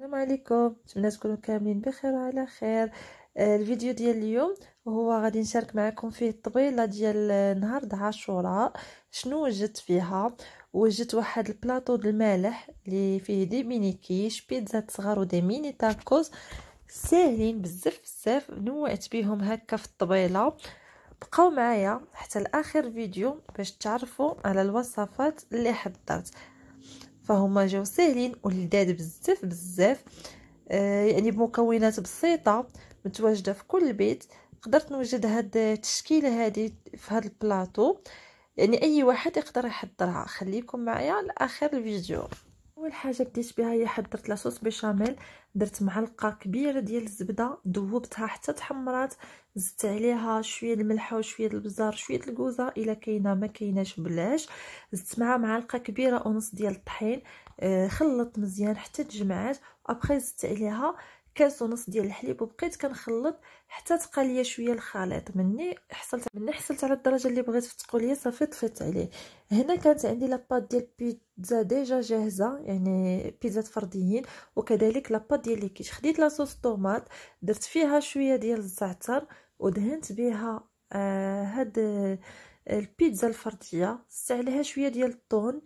السلام عليكم نتمنى تكونوا كاملين بخير وعلى خير آه، الفيديو ديال اليوم هو غادي نشارك معكم فيه الطبيله ديال نهار عاشوراء شنو وجدت فيها وجدت واحد البلاطو ديال المالح اللي فيه دي ميني كيش بيتزا صغار ودي ميني تاكوز ساهلين بزاف بزاف نوعت بيهم هكا في الطبيله بقاو معايا حتى لاخر فيديو باش تعرفوا على الوصفات اللي حضرت فهما جاو ساهلين ولذاذ بزاف بزاف آه يعني بمكونات بسيطه متواجده في كل بيت قدرت نوجد هاد التشكيله هادي في هاد البلاطو يعني اي واحد يقدر يحضرها خليكم معايا لاخر الفيديو اول حاجه بديت بها هي حضرت لاصوص بيشاميل درت معلقه كبيره ديال الزبده ذوبتها حتى تحمرات زدت عليها شويه الملح وشويه البزار شويه الكوزه الا كاينه ما كايناش بلاش زدت معها معلقه كبيره ونص ديال الطحين آه، خلطت مزيان حتى تجمعات ابخي زدت عليها كاس ونص ديال الحليب وبقيت كنخلط حتى تقى ليا شويه الخليط مني حصلت مني حصلت على الدرجه اللي بغيت في التقوليه صافي طفيت عليه هنا كانت عندي لاباط ديال بيتزا ديجا جاهزه يعني بيتزا فرديين وكذلك لاباط ديال ليكيت خديت لاصوص طوماط درت فيها شويه ديال الزعتر ودهنت بها آه هاد آه، البيتزا الفرديه عليها شويه ديال الطون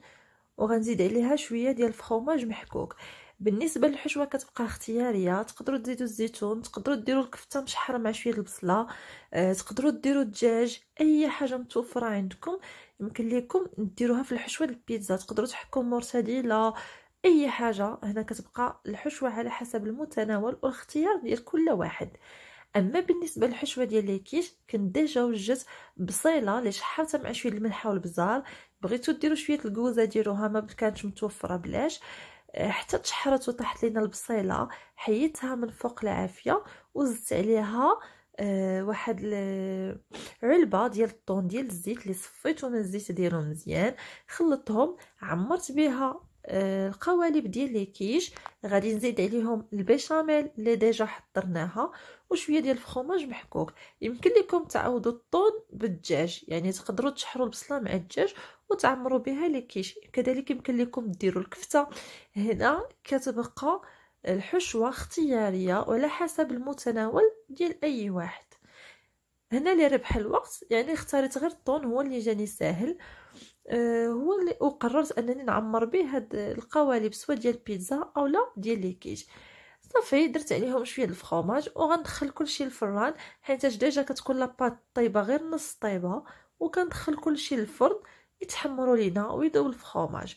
وغنزيد عليها شويه ديال الفخوماج محكوك بالنسبه للحشوه كتبقى اختياريه تقدروا تزيدوا الزيتون تقدروا ديروا الكفته مشحره مع شويه البصله آه، تقدروا ديروا الدجاج اي حاجه متوفره عندكم يمكن لكم ديروها في الحشوه البيتزا تقدروا تحكوا مرتديلا اي حاجه هنا كتبقى الحشوه على حسب المتناول والاختيار ديال كل واحد اما بالنسبه للحشوه ديال الكيش كنت ديجا وجدت بصيله اللي شحرتها مع شويه الملحه والبزار بغيتو ديروا شويه الكوزه ديروها ما كانتش متوفره بلاش حتى تشحرت وطاحت لينا البصيله حيتها من فوق العافيه وزدت عليها أه واحد علبه ديال الطون ديال الزيت اللي صفيته من الزيت ديالو مزيان خلطتهم عمرت بها أه القوالب ديال لي كيش غادي نزيد عليهم البيشاميل اللي ديجا حضرناها وشويه ديال الفخوماج محكوك يمكن لكم تعوضوا الطون بالدجاج يعني تقدروا تشحروا البصله مع الدجاج وتعمروا بها لي كيش كذلك يمكن لكم ديروا الكفته هنا كتبقى الحشوه اختياريه وعلى حسب المتناول ديال اي واحد هنا لربح الوقت يعني اختاريت غير الطون هو اللي جاني ساهل آه هو اللي وقررت انني نعمر به هاد القوالب سواء ديال البيتزا او لا ديال لي كيش صافي درت عليهم شويه الفخوماج وغندخل كلشي للفران حيت ديجا كتكون لاباط طيبه غير نص طيبه وكندخل كلشي للفرن يتحمروا لينا ويدوا الفخوماج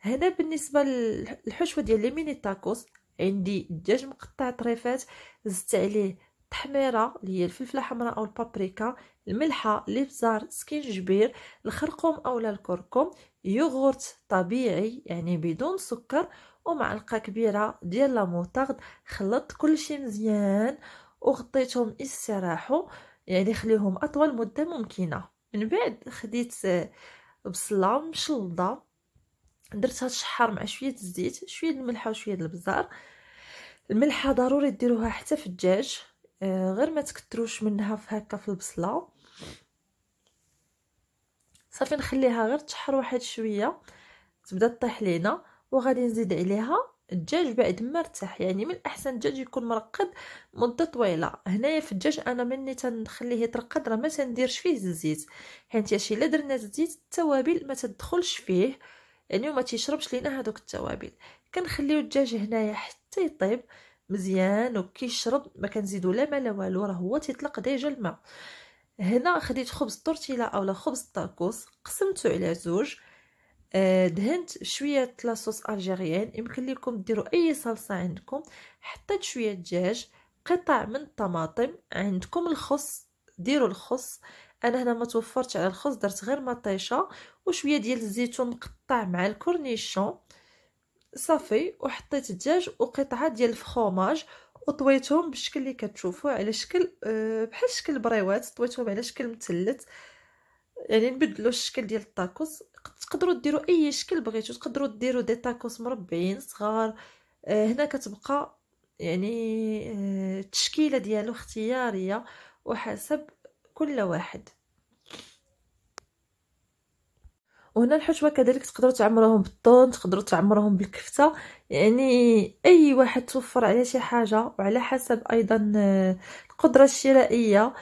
هنا بالنسبه للحشوه ديال لي ميني تاكوس عندي الدجاج مقطع طريفات زدت عليه تحميره اللي هي الفلفله الحمراء او البابريكا الملحه الابزار سكينجبير الخرقوم اولا الكركم يوغورت طبيعي يعني بدون سكر ومعلقه كبيره ديال لاموطارد خلطت كلشي مزيان وغطيتهم استراحوا يعني خليهم اطول مده ممكنه من بعد خديت بصله مشلضه درتها تشحر مع شويه الزيت شويه الملحه وشويه البزار الملحه ضروري ديروها حتى في الدجاج آه غير ما تكتروش منها في هكا في البصله صافي نخليها غير تشحر واحد شويه تبدا طيح لينا وغادي نزيد عليها الدجاج بعد ما ارتاح يعني من الاحسن الدجاج يكون مرقد مده طويله هنايا في الدجاج انا مني تنخليه يترقد راه ما تنديرش فيه الزيت حيت ياشي الا درنا الزيت التوابل ما تدخلش فيه يعني وما تيشربش لينا هذوك التوابل كنخليو الدجاج هنايا حتى يطيب مزيان وكيشرب ما كنزيدو لا ما لا والو راه هو تيطلق ديجا الماء هنا خديت خبز طورتيلا اولا خبز طاكوس قسمته على زوج آه، دهنت شويه لاصوص الجيريان يمكن لكم ديروا اي صلصه عندكم حطيت شويه دجاج قطع من الطماطم عندكم الخص ديروا الخص انا هنا ما توفرتش على الخص درت غير مطيشه وشويه ديال الزيتون مقطع مع الكورنيشون صافي وحطيت الدجاج وقطعه ديال الفخوماج وطويتهم بالشكل اللي كتشوفوا على شكل آه، بحال شكل بريوات طويتهم على شكل مثلث يعني نبدلو الشكل ديال الطاكوس تقدروا ديروا اي شكل بغيتو تقدروا ديروا دي تاكوس مربعين صغار آه، هنا كتبقى يعني آه، التشكيله ديالو اختياريه وحسب كل واحد وهنا الحشوه كذلك تقدروا تعمروهم بالطون تقدروا تعمروهم بالكفته يعني اي واحد توفر على شي حاجه وعلى حسب ايضا آه، القدره الشرائيه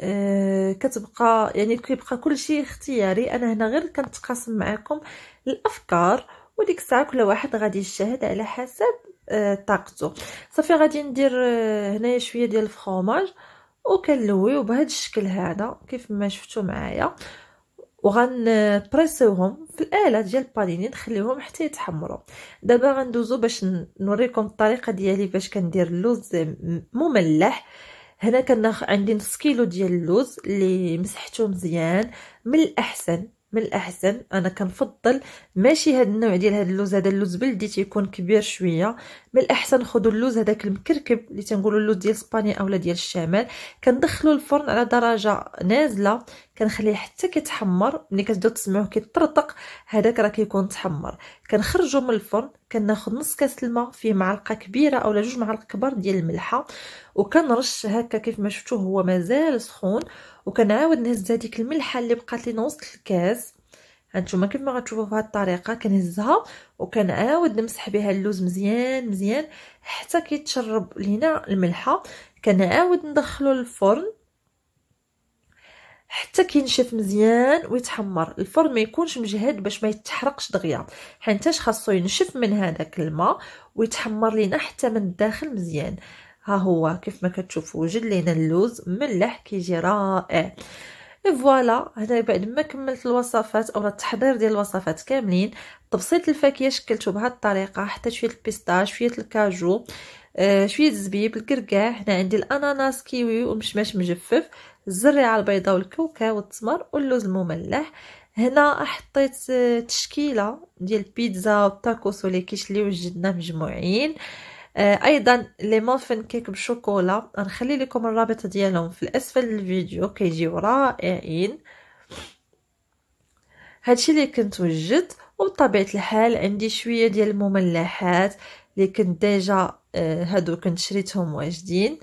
أه كتبقى يعني كيبقى كلشي اختياري انا هنا غير كنتقاسم معكم الافكار وديك الساعه كل واحد غادي يشاهد على حسب أه طاقته صافي غادي ندير آه، هنايا شويه ديال الفرماج وكنلويو بهذا الشكل هذا كيف ما شفتوا معايا وغنبريسيوهم في الاله ديال البانيني نخليوهم حتى يتحمروا دابا غندوزو باش نوريكم الطريقه ديالي باش كندير اللوز مملح هنا كان عندي نص كيلو ديال اللوز اللي مسحته مزيان من الاحسن من الاحسن انا كنفضل ماشي هاد النوع ديال هاد اللوز هذا اللوز بلدي تيكون كبير شويه من الاحسن خذوا اللوز هذاك المكركب اللي تنقولوا اللوز ديال اسبانيا اولا ديال الشمال كندخلوا الفرن على درجه نازله كنخليه حتى كيتحمر ملي كتبداو تسمعوه كيطرطق هذاك راه كيكون تحمر كنخرجو من الفرن كناخذ نص كاس الماء فيه معلقه كبيره اولا جوج معالق كبار ديال الملحه وكنرش هكا كيف ما شفتوه هو مازال سخون وكنعاود نهز هذيك الملحه اللي بقات لينا وسط الكاس هانتوما كيف ما غتشوفوا فهاد الطريقه كنهزها وكنعاود نمسح بها اللوز مزيان مزيان حتى كيتشرب لينا الملحه كنعاود ندخلو للفرن حتى كينشف مزيان ويتحمر الفرن ما يكونش مجهد باش ما يتحرقش دغيا حيتاش خاصو ينشف من هذاك الماء ويتحمر لينا حتى من الداخل مزيان ها هو كيف ما كتشوفوا وجد لينا اللوز ملح كيجي رائع فوالا هنا بعد ما كملت الوصفات او التحضير ديال الوصفات كاملين تبسيط الفاكهه شكلته بهذه الطريقه حتى شويه البيستاش شويه الكاجو آه، شويه الزبيب الكركاع هنا عندي الاناناس كيوي والمشماش مجفف الزريعه البيضاء والكوكا والتمر واللوز المملح هنا حطيت آه، تشكيله ديال البيتزا والتاكوس والكيش اللي وجدنا مجموعين آه، ايضا لي مافن كيك بالشوكولا غنخلي لكم الرابط ديالهم في الاسفل الفيديو كيجيو رائعين هادشي اللي كنت وجدت وبطبيعه الحال عندي شويه ديال المملحات اللي كنت ديجا آه، هادو كنت شريتهم واجدين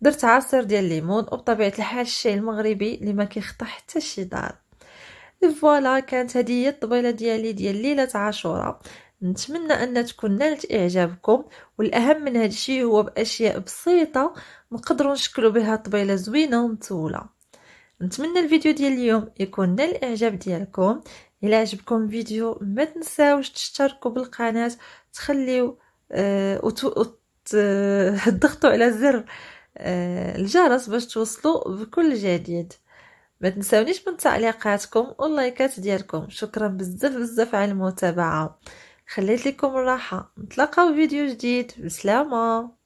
درت عصير ديال الليمون وبطبيعه الحال الشاي المغربي اللي ما كيخطا حتى شي دار فوالا كانت هذه هي الطبيله ديالي ديال ليله عاشوراء نتمنى ان تكون نالت اعجابكم والاهم من هذا الشيء هو باشياء بسيطه نقدروا نشكلوا بها طبيله زوينه ومتوله نتمنى الفيديو ديال اليوم يكون نال الاعجاب ديالكم الى عجبكم الفيديو ما تنساوش تشتركوا بالقناه تخليو أه وتضغطوا على زر آه، الجرس باش توصلوا بكل جديد ما تنساونيش من تعليقاتكم واللايكات ديالكم شكرا بزاف بزاف على المتابعه خليت لكم الراحه نتلاقاو فيديو جديد بسلامه